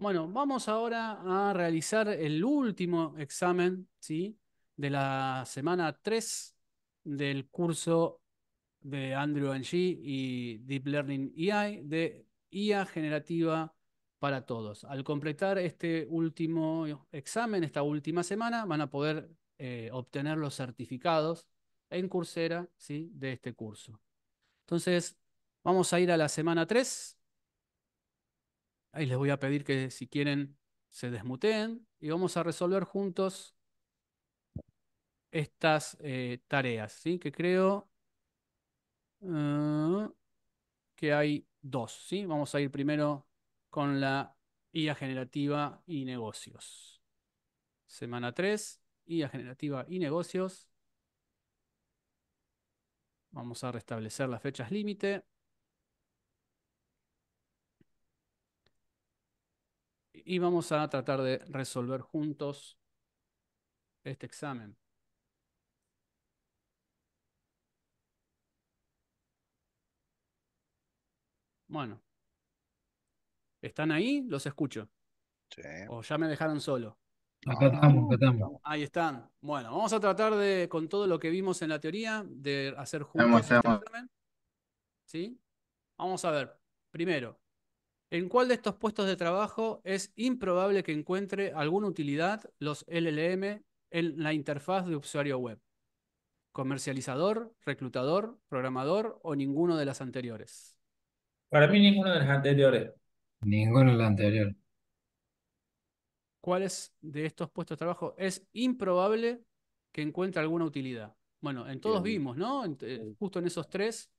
Bueno, vamos ahora a realizar el último examen, ¿sí? De la semana 3 del curso de Andrew NG y Deep Learning AI e de IA generativa para todos. Al completar este último examen, esta última semana, van a poder eh, obtener los certificados en Coursera ¿sí? de este curso. Entonces, vamos a ir a la semana 3 Ahí les voy a pedir que si quieren se desmuteen y vamos a resolver juntos estas eh, tareas, ¿sí? Que creo eh, que hay dos, ¿sí? Vamos a ir primero con la IA generativa y negocios. Semana 3, IA generativa y negocios. Vamos a restablecer las fechas límite. y vamos a tratar de resolver juntos este examen. Bueno, ¿están ahí? Los escucho. Sí. O ya me dejaron solo. Acá estamos, acá estamos. Ahí están. Bueno, vamos a tratar de, con todo lo que vimos en la teoría, de hacer juntos. este examen. ¿Sí? Vamos a ver. Primero, ¿En cuál de estos puestos de trabajo es improbable que encuentre alguna utilidad los LLM en la interfaz de usuario web? ¿Comercializador, reclutador, programador o ninguno de las anteriores? Para mí ninguno de las anteriores. Ninguno de las anteriores. ¿Cuáles de estos puestos de trabajo es improbable que encuentre alguna utilidad? Bueno, en todos vimos, ¿no? Eh, justo en esos tres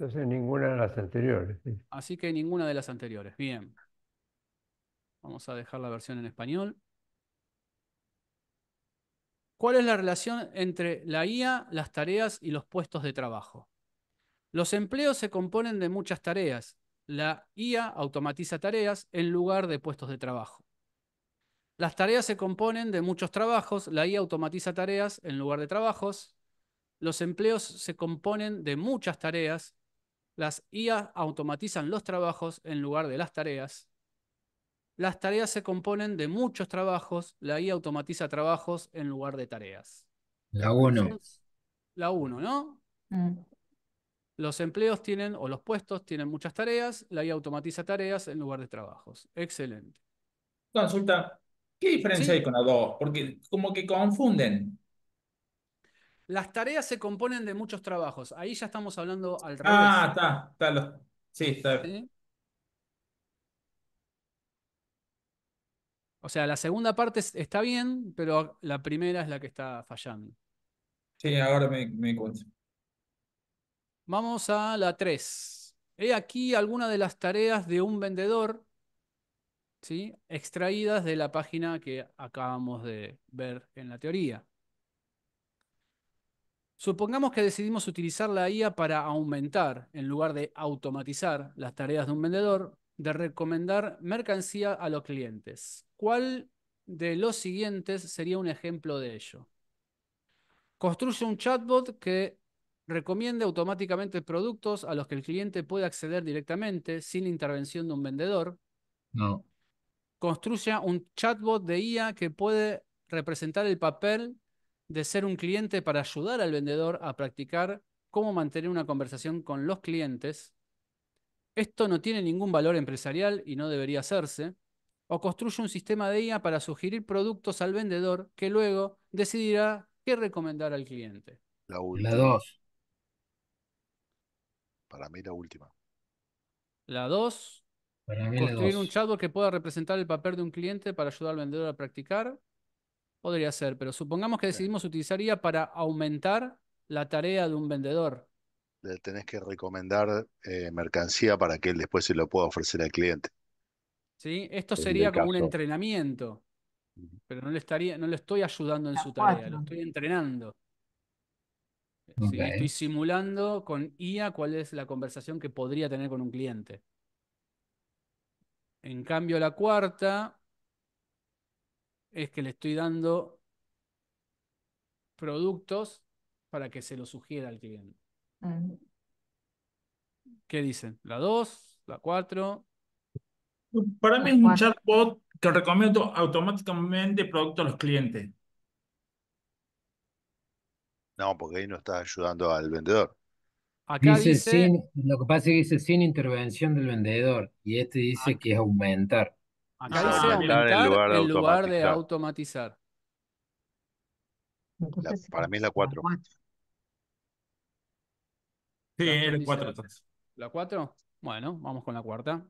entonces ninguna de las anteriores. Así que ninguna de las anteriores. Bien. Vamos a dejar la versión en español. ¿Cuál es la relación entre la IA, las tareas y los puestos de trabajo? Los empleos se componen de muchas tareas. La IA automatiza tareas en lugar de puestos de trabajo. Las tareas se componen de muchos trabajos. La IA automatiza tareas en lugar de trabajos. Los empleos se componen de muchas tareas. Las IA automatizan los trabajos en lugar de las tareas. Las tareas se componen de muchos trabajos. La IA automatiza trabajos en lugar de tareas. La 1. La 1, ¿no? Mm. Los empleos tienen, o los puestos tienen muchas tareas. La IA automatiza tareas en lugar de trabajos. Excelente. Consulta, ¿qué diferencia hay con la dos? Porque como que confunden. Las tareas se componen de muchos trabajos. Ahí ya estamos hablando al ah, revés. Ah, está, Sí, está. O sea, la segunda parte está bien, pero la primera es la que está fallando. Sí, ahora me, me cuento. Vamos a la 3. He aquí algunas de las tareas de un vendedor ¿sí? extraídas de la página que acabamos de ver en la teoría. Supongamos que decidimos utilizar la IA para aumentar, en lugar de automatizar, las tareas de un vendedor, de recomendar mercancía a los clientes. ¿Cuál de los siguientes sería un ejemplo de ello? Construye un chatbot que recomiende automáticamente productos a los que el cliente puede acceder directamente sin intervención de un vendedor. No. Construye un chatbot de IA que puede representar el papel de ser un cliente para ayudar al vendedor a practicar cómo mantener una conversación con los clientes. Esto no tiene ningún valor empresarial y no debería hacerse. O construye un sistema de IA para sugerir productos al vendedor que luego decidirá qué recomendar al cliente. La última. dos. Para mí la última. La dos. construir un chatbot que pueda representar el papel de un cliente para ayudar al vendedor a practicar. Podría ser, pero supongamos que decidimos utilizar IA para aumentar la tarea de un vendedor. Le tenés que recomendar eh, mercancía para que él después se lo pueda ofrecer al cliente. Sí, esto sería como un entrenamiento, pero no le estaría, no le estoy ayudando en su tarea, lo estoy entrenando. Estoy simulando con IA cuál es la conversación que podría tener con un cliente. En cambio, la cuarta es que le estoy dando productos para que se lo sugiera al cliente. ¿Qué dicen? ¿La 2? ¿La 4? Para mí es un chatbot que recomiendo automáticamente productos a los clientes. No, porque ahí no está ayudando al vendedor. dice, Sin, lo que pasa es que dice sin intervención del vendedor y este dice ah. que es aumentar. Acá ah, dice en lugar, de, automatizar. para mí es la 4. Sí, la 4 ¿La 4? Bueno, vamos con la cuarta.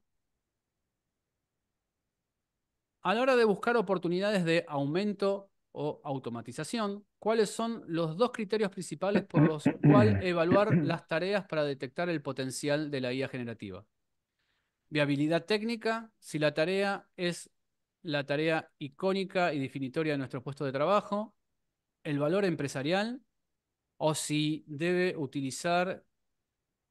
A la hora de buscar oportunidades de aumento o automatización, ¿cuáles son los dos criterios principales por los cuales evaluar las tareas para detectar el potencial de la IA generativa? Viabilidad técnica, si la tarea es la tarea icónica y definitoria de nuestro puesto de trabajo, el valor empresarial o si debe utilizar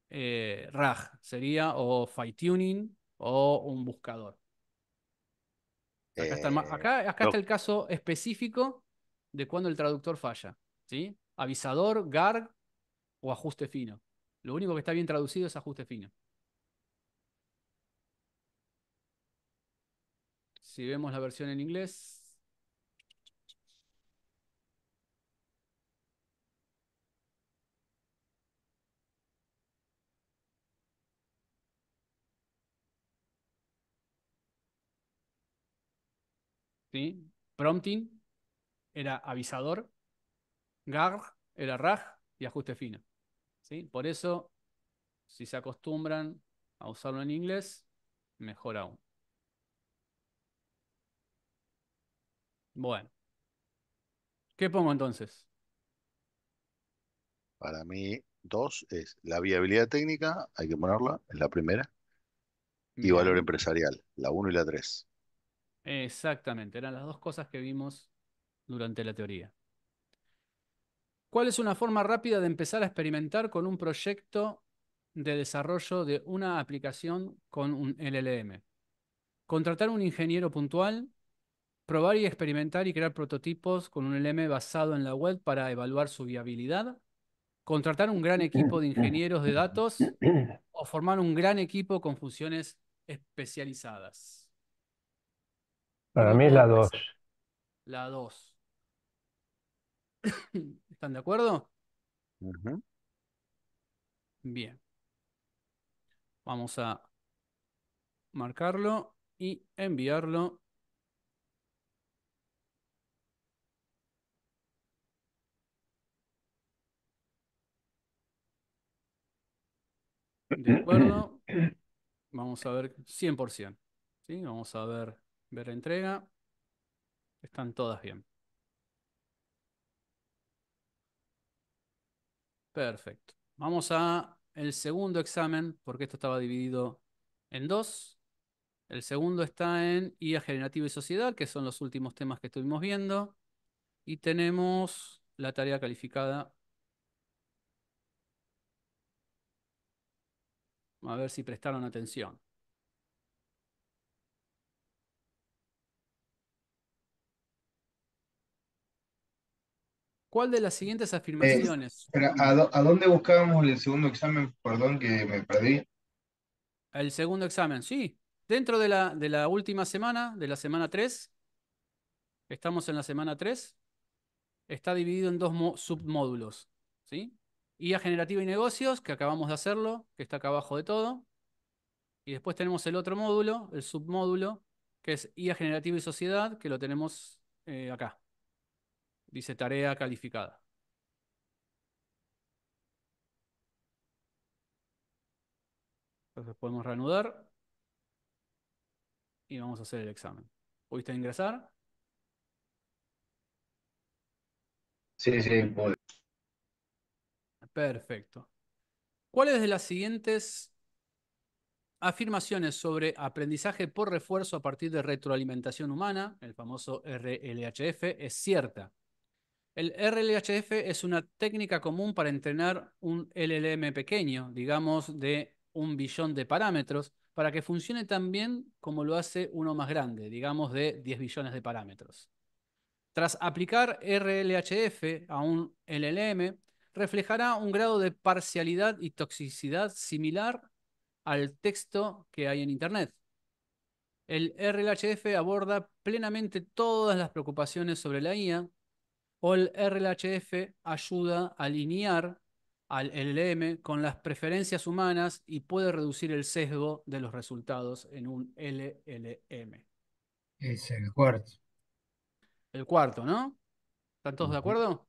eh, RAG, sería o fine tuning o un buscador. Acá, está, el, eh, caso específico de cuando el traductor falla. ¿sí? Avisador, GARG o ajuste fino. Lo único que está bien traducido es ajuste fino. Si vemos la versión en inglés. Prompting era avisador. Garg era raj y ajuste fino. ¿Sí? Por eso, si se acostumbran a usarlo en inglés, mejor aún. Bueno. ¿Qué pongo entonces? Para mí, dos es la viabilidad técnica, hay que ponerla, es la primera, y valor empresarial, la uno y la tres. Exactamente, eran las dos cosas que vimos durante la teoría. ¿Cuál es una forma rápida de empezar a experimentar con un proyecto de desarrollo de una aplicación con un LLM? Contratar un ingeniero puntual probar y experimentar y crear prototipos con un LM basado en la web para evaluar su viabilidad, contratar un gran equipo de ingenieros de datos o formar un gran equipo con funciones especializadas. Para mí es la 2. La 2. ¿Están de acuerdo? Bien. Vamos a marcarlo y enviarlo de acuerdo. Vamos a ver 100%. ¿sí? Vamos a ver, ver la entrega. Están todas bien. Perfecto. Vamos a el segundo examen, porque esto estaba dividido en dos. El segundo está en IA generativa y sociedad, que son los últimos temas que estuvimos viendo. Y tenemos la tarea calificada A ver si prestaron atención. ¿Cuál de las siguientes afirmaciones? Eh, ¿a, dónde buscábamos el segundo examen? Perdón que me perdí. El segundo examen, sí. Dentro de la, de la última semana, de la semana 3, estamos en la semana 3, está dividido en dos submódulos. ¿sí? IA generativa y negocios, que acabamos de hacerlo, que está acá abajo de todo. Y después tenemos el otro módulo, el submódulo, que es IA generativa y sociedad, que lo tenemos eh, acá. Dice tarea calificada. Entonces podemos reanudar y vamos a hacer el examen. ¿Pudiste ingresar? Sí, sí, Perfecto. ¿Cuáles de las siguientes afirmaciones sobre aprendizaje por refuerzo a partir de retroalimentación humana, el famoso RLHF, es cierta? El RLHF es una técnica común para entrenar un LLM pequeño, digamos de un billón de parámetros, para que funcione tan bien como lo hace uno más grande, digamos de 10 billones de parámetros. Tras aplicar RLHF a un LLM, reflejará un grado de parcialidad y toxicidad similar al texto que hay en Internet. El RLHF aborda plenamente todas las preocupaciones sobre la IA o el RLHF ayuda a alinear al LM con las preferencias humanas y puede reducir el sesgo de los resultados en un LLM. Es el cuarto. El cuarto, ¿no? ¿Están todos de acuerdo?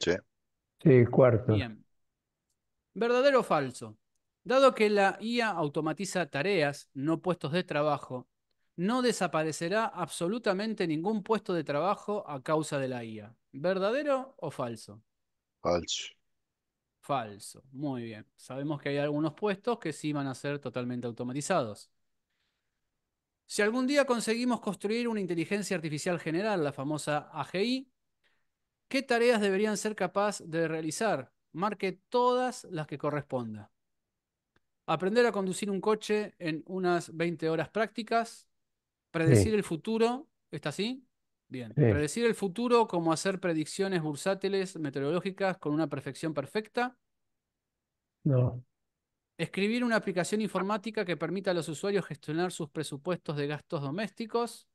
Sí. Sí, cuarto. Bien. ¿Verdadero o falso? Dado que la IA automatiza tareas, no puestos de trabajo, no desaparecerá absolutamente ningún puesto de trabajo a causa de la IA. ¿Verdadero o falso? Falso. Falso. Muy bien. Sabemos que hay algunos puestos que sí van a ser totalmente automatizados. Si algún día conseguimos construir una inteligencia artificial general, la famosa AGI, ¿Qué tareas deberían ser capaz de realizar? Marque todas las que corresponda. Aprender a conducir un coche en unas 20 horas prácticas. Predecir el futuro. ¿Está así? Bien. Predecir el futuro como hacer predicciones bursátiles meteorológicas con una perfección perfecta. No. Escribir una aplicación informática que permita a los usuarios gestionar sus presupuestos de gastos domésticos.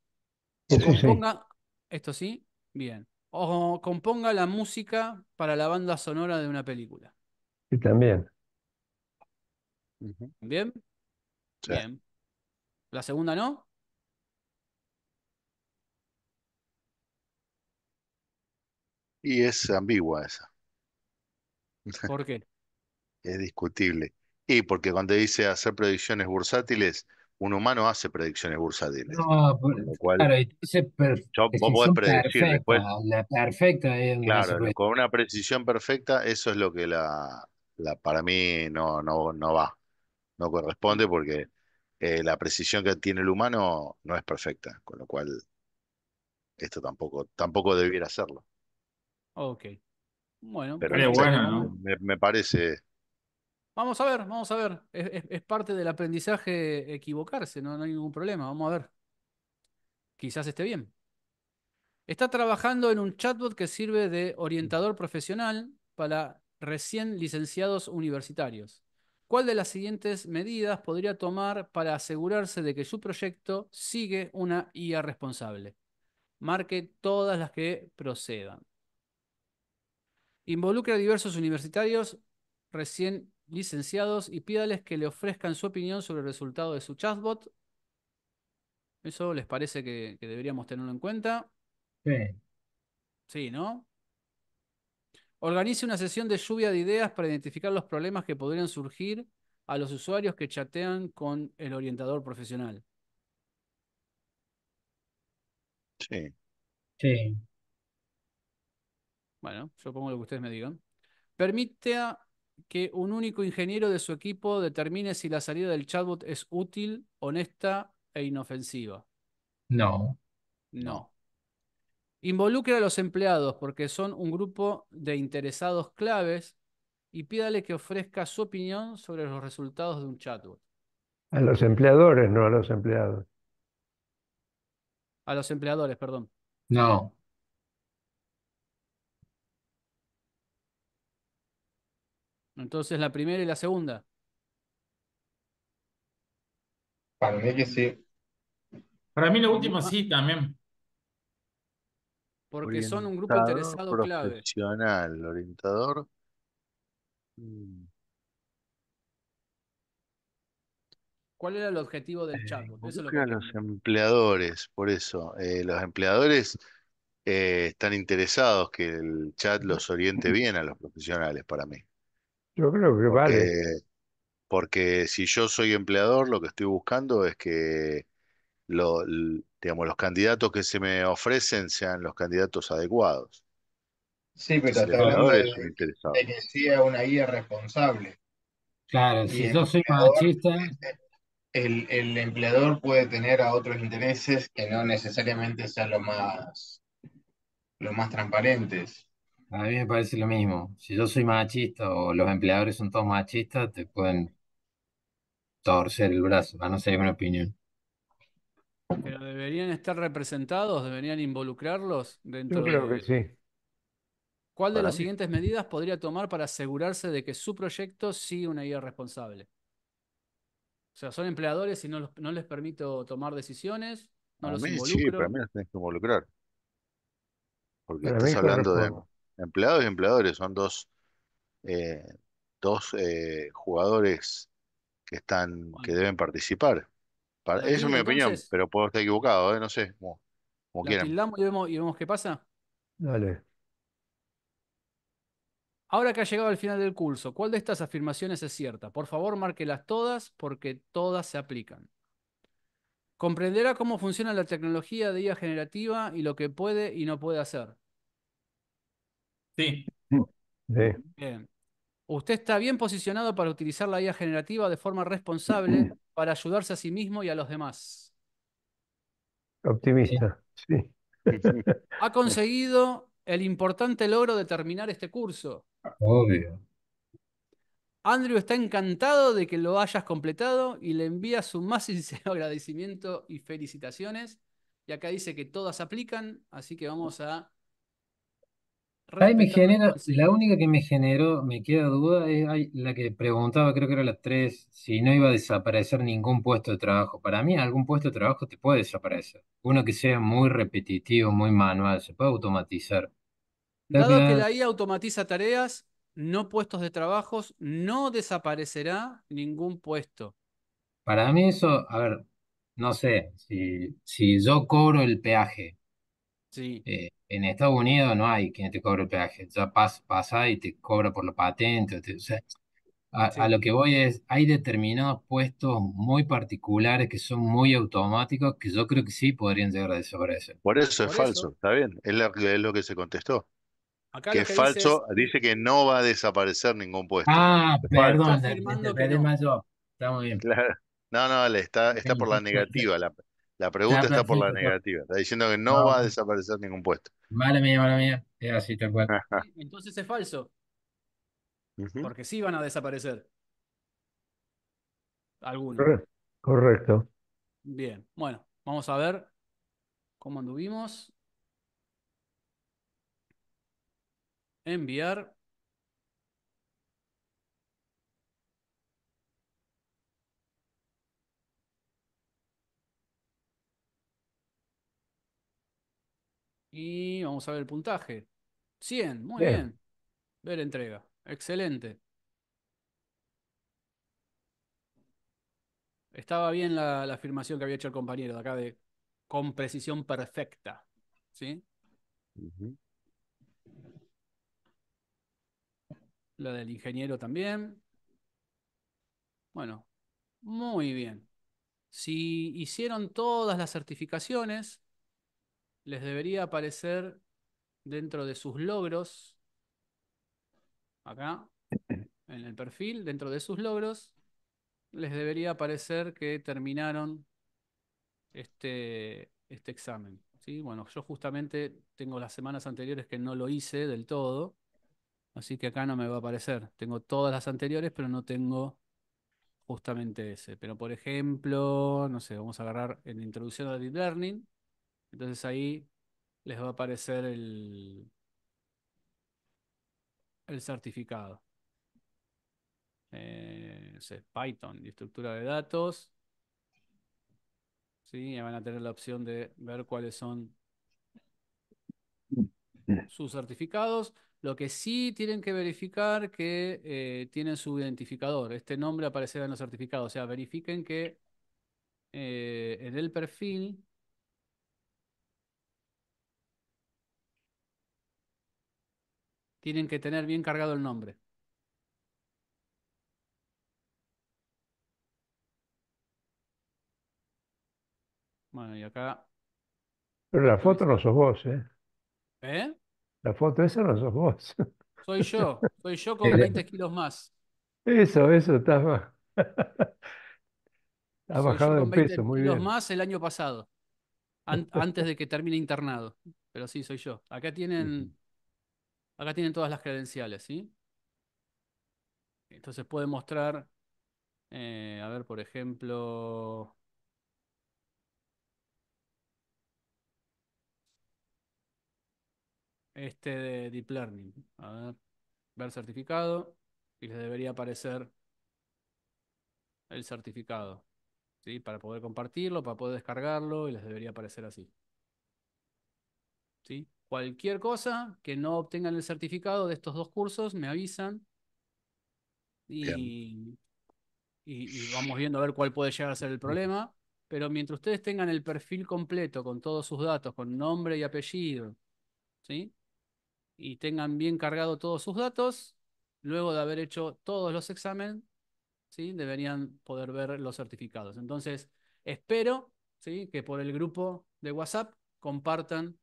Esto sí. Bien o componga la música para la banda sonora de una película. Sí, también. ¿Bien? Bien. ¿La segunda no? Y es ambigua esa. ¿Por qué? Es discutible. Y porque cuando dice hacer predicciones bursátiles, un humano hace predicciones bursátiles. claro, yo, vos podés predecir después. La perfecta es Claro, con una precisión perfecta, eso es lo que la, la para mí no, no, no va. No corresponde porque eh, la precisión que tiene el humano no es perfecta, con lo cual esto tampoco, tampoco debiera hacerlo. Ok. Bueno, me parece Vamos a ver, vamos a ver. Es, parte del aprendizaje equivocarse, ¿no? hay ningún problema. Vamos a ver. Quizás esté bien. Está trabajando en un chatbot que sirve de orientador profesional para recién licenciados universitarios. ¿Cuál de las siguientes medidas podría tomar para asegurarse de que su proyecto sigue una IA responsable? Marque todas las que procedan. Involucre a diversos universitarios recién licenciados y pídales que le ofrezcan su opinión sobre el resultado de su chatbot. ¿Eso les parece que, deberíamos tenerlo en cuenta? Sí. Sí, ¿no? Organice una sesión de lluvia de ideas para identificar los problemas que podrían surgir a los usuarios que chatean con el orientador profesional. Sí. Sí. Bueno, yo pongo lo que ustedes me digan. Permite, a que un único ingeniero de su equipo determine si la salida del chatbot es útil, honesta e inofensiva. No. No. Involucre a los empleados porque son un grupo de interesados claves y pídale que ofrezca su opinión sobre los resultados de un chatbot. A los empleadores, no a los empleados. A los empleadores, perdón. No. Entonces la primera y la segunda. Para mí que sí. Para mí la última sí también. Porque son un grupo interesado clave. orientador. Mm. ¿Cuál era el objetivo del eh, chat? los empleadores, por eso. Eh, los empleadores eh, están interesados que el chat los oriente bien a los profesionales, para mí. Yo creo que vale. Porque, si yo soy empleador, lo que estoy buscando es que lo- digamos, los candidatos que se me ofrecen sean los candidatos adecuados. Sí, pero el es que sea una guía responsable. Claro, si yo soy machista, el, empleador puede tener a otros intereses que no necesariamente sean los más, los más transparentes. A mí me parece lo mismo. Si yo soy machista o los empleadores son todos machistas, te pueden torcer el brazo, a no ser una opinión. Pero deberían estar representados, deberían involucrarlos dentro Yo creo que sí. ¿Cuál de las siguientes medidas podría tomar para asegurarse de que su proyecto sigue una guía responsable? O sea, son empleadores y no, les permito tomar decisiones, no los mí, Sí, Sí, para mí tenés que involucrar. Porque estás hablando de Empleados y empleadores son dos, eh, dos eh, jugadores que están, que deben participar. esa es mi opinión, pero puedo estar equivocado, ¿eh? no sé, como, quieran. y vemos, y vemos qué pasa. Dale. Ahora que ha llegado al final del curso, ¿cuál de estas afirmaciones es cierta? Por favor, márquelas todas porque todas se aplican. Comprenderá cómo funciona la tecnología de IA generativa y lo que puede y no puede hacer. Sí. Bien. Usted está bien posicionado para utilizar la IA generativa de forma responsable para ayudarse a sí mismo y a los demás. Optimista, sí. Ha conseguido el importante logro de terminar este curso. Obvio. Andrew está encantado de que lo hayas completado y le envía su más sincero agradecimiento y felicitaciones. Y acá dice que todas aplican, así que vamos a me genera, la única que me generó, me queda duda, es la que preguntaba, creo que era las tres, si no iba a desaparecer ningún puesto de trabajo. Para mí, algún puesto de trabajo te puede desaparecer. Uno que sea muy repetitivo, muy manual, se puede automatizar. Dado que la IA automatiza tareas, no puestos de trabajos, no desaparecerá ningún puesto. Para mí eso, a ver, no sé, si, si yo cobro el peaje, Sí. Eh, en Estados Unidos no hay quien te cobre peaje, ya pasa, y te cobra por la patente. o sea, a, lo que voy es, hay determinados puestos muy particulares que son muy automáticos que yo creo que sí podrían llegar a desaparecer. Por eso es falso, está bien, es, es lo que se contestó. que, es falso, dice que no va a desaparecer ningún puesto. Ah, perdón, no. Está muy bien. Claro. No, no, está, está por la negativa. La, la pregunta está, por la negativa. Está diciendo que no, va a desaparecer ningún puesto. Vale, mía, vale, mía. Entonces es falso. Porque sí van a desaparecer. Algunos. Correcto. Bien, bueno, vamos a ver cómo anduvimos. Enviar. Y vamos a ver el puntaje. 100, muy bien. Ver entrega. Excelente. Estaba bien la, afirmación que había hecho el compañero de acá de con precisión perfecta. ¿Sí? La del ingeniero también. Bueno, muy bien. Si hicieron todas las certificaciones, les debería aparecer dentro de sus logros, acá, en el perfil, dentro de sus logros, les debería aparecer que terminaron este, este examen. ¿sí? Bueno, yo justamente tengo las semanas anteriores que no lo hice del todo, así que acá no me va a aparecer. Tengo todas las anteriores, pero no tengo justamente ese. Pero por ejemplo, no sé, vamos a agarrar en Introducción a Deep Learning, entonces ahí les va a aparecer el, el certificado. Eh, Python y estructura de datos. ¿Sí? van a tener la opción de ver cuáles son sus certificados. Lo que sí tienen que verificar que eh, tienen su identificador. Este nombre aparecerá en los certificados. O sea, verifiquen que eh, en el perfil tienen que tener bien cargado el nombre. Bueno, y acá. Pero la foto no sos vos, ¿eh? ¿Eh? La foto esa no sos vos. Soy yo, soy yo con 20 kilos más. Eso, eso, estás ha bajado de peso, muy kilos más el año pasado, antes de que termine internado. Pero sí, soy yo. Acá tienen Acá tienen todas las credenciales, ¿sí? Entonces puede mostrar, eh, a ver, por ejemplo... Este de Deep Learning. A ver, ver certificado y les debería aparecer el certificado. ¿sí? Para poder compartirlo, para poder descargarlo y les debería aparecer así. ¿Sí? Cualquier cosa que no obtengan el certificado de estos dos cursos, me avisan. Y, vamos viendo a ver cuál puede llegar a ser el problema. Pero mientras ustedes tengan el perfil completo con todos sus datos, con nombre y apellido, ¿sí? Y tengan bien cargado todos sus datos, luego de haber hecho todos los exámenes, ¿sí? Deberían poder ver los certificados. Entonces, espero ¿sí? que por el grupo de WhatsApp compartan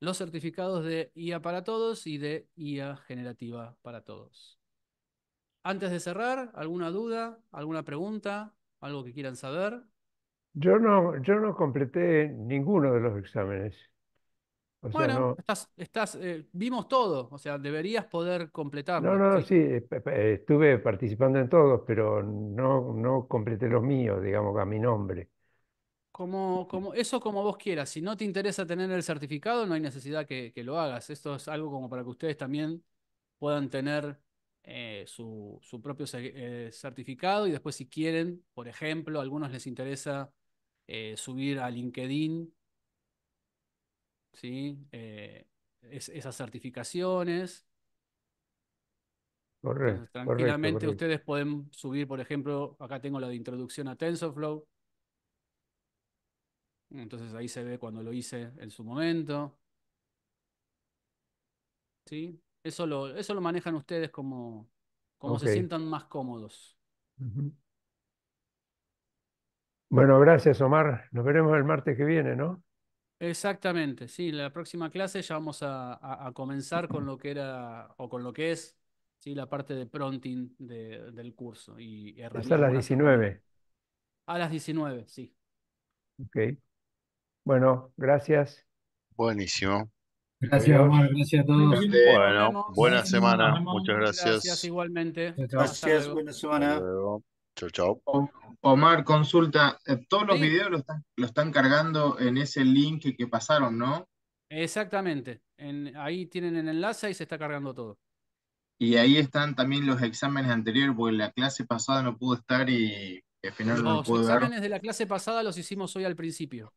los certificados de IA para todos y de IA generativa para todos. Antes de cerrar, ¿alguna duda, alguna pregunta, algo que quieran saber? Yo no, yo no completé ninguno de los exámenes. bueno, estás, estás, eh, vimos todo, o sea, deberías poder completarlo. No, no, sí, eh, estuve participando en todos, pero no, no completé los míos, digamos, a mi nombre. Como, como, eso como vos quieras. Si no te interesa tener el certificado, no hay necesidad que, que lo hagas. Esto es algo como para que ustedes también puedan tener eh, su, propio eh, certificado y después si quieren, por ejemplo, a algunos les interesa eh, subir a LinkedIn ¿sí? esas certificaciones. Correcto, tranquilamente ustedes pueden subir, por ejemplo, acá tengo la de introducción a TensorFlow, entonces ahí se ve cuando lo hice en su momento. ¿Sí? Eso lo, eso lo manejan ustedes como, como se sientan más cómodos. Bueno, gracias Omar. Nos veremos el martes que viene, ¿no? Exactamente, sí. La próxima clase ya vamos a, comenzar con lo que era o con lo que es ¿sí? la parte de prompting del curso. Y, es a las 19. A las 19, sí. Ok. Bueno, gracias. Buenísimo. Gracias, Omar. Gracias a todos. Bueno, buena semana. Muchas gracias. Gracias igualmente. Gracias, buena semana. Chao, chao. Omar, consulta. Eh, todos los videos lo están, cargando en ese link que pasaron, ¿no? Exactamente. ahí tienen el enlace y se está cargando todo. Y ahí están también los exámenes anteriores, porque la clase pasada no pudo estar y al final no, pudo ver. Los exámenes de la clase pasada los hicimos hoy al principio.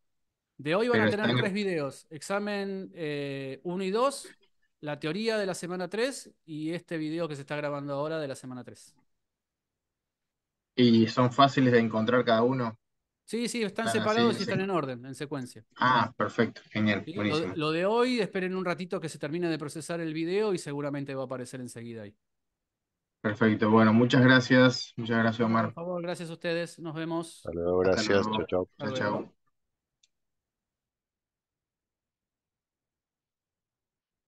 De hoy van a tener tres videos, examen 1 eh, y 2, la teoría de la semana 3 y este video que se está grabando ahora de la semana 3. ¿Y son fáciles de encontrar cada uno? Sí, sí, están, ah, separados y están en orden, en secuencia. Ah, perfecto, genial, Lo, de hoy, esperen un ratito que se termine de procesar el video y seguramente va a aparecer enseguida ahí. Perfecto, bueno, muchas gracias, muchas gracias Omar. gracias a ustedes, nos vemos. Saludos, gracias, Chao, chao.